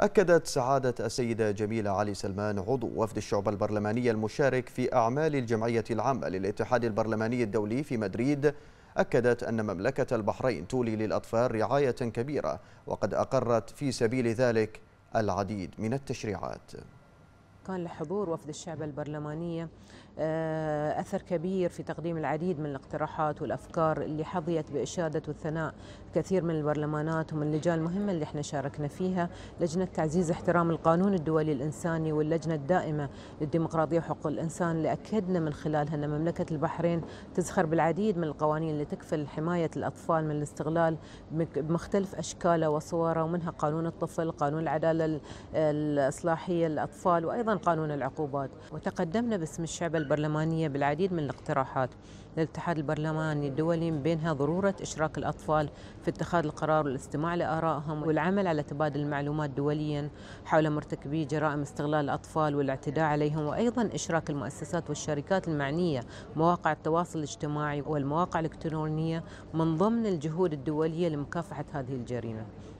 أكدت سعادة السيدة جميلة علي سلمان عضو وفد الشعب البرلماني المشارك في أعمال الجمعية العامة للاتحاد البرلماني الدولي في مدريد أكدت أن مملكة البحرين تولي للأطفال رعاية كبيرة وقد أقرت في سبيل ذلك العديد من التشريعات كان لحضور وفد الشعب البرلمانية آه، أثر كبير في تقديم العديد من الاقتراحات والأفكار اللي حظيت بإشادة والثناء كثير من البرلمانات ومن اللجان المهمة اللي احنا شاركنا فيها لجنة تعزيز احترام القانون الدولي الإنساني واللجنة الدائمة للديمقراطية وحقوق الإنسان اللي أكدنا من خلالها أن مملكة البحرين تزخر بالعديد من القوانين اللي تكفل حماية الأطفال من الاستغلال بمختلف أشكاله وصوره ومنها قانون الطفل قانون العدالة الإصلاحية للأطفال وأيضا أيضا قانون العقوبات وتقدمنا باسم الشعب البرلمانية بالعديد من الاقتراحات للاتحاد البرلماني الدولي من بينها ضرورة إشراك الأطفال في اتخاذ القرار والاستماع لآرائهم والعمل على تبادل المعلومات دوليا حول مرتكبي جرائم استغلال الأطفال والاعتداء عليهم وأيضا إشراك المؤسسات والشركات المعنية مواقع التواصل الاجتماعي والمواقع الإلكترونية من ضمن الجهود الدولية لمكافحة هذه الجريمة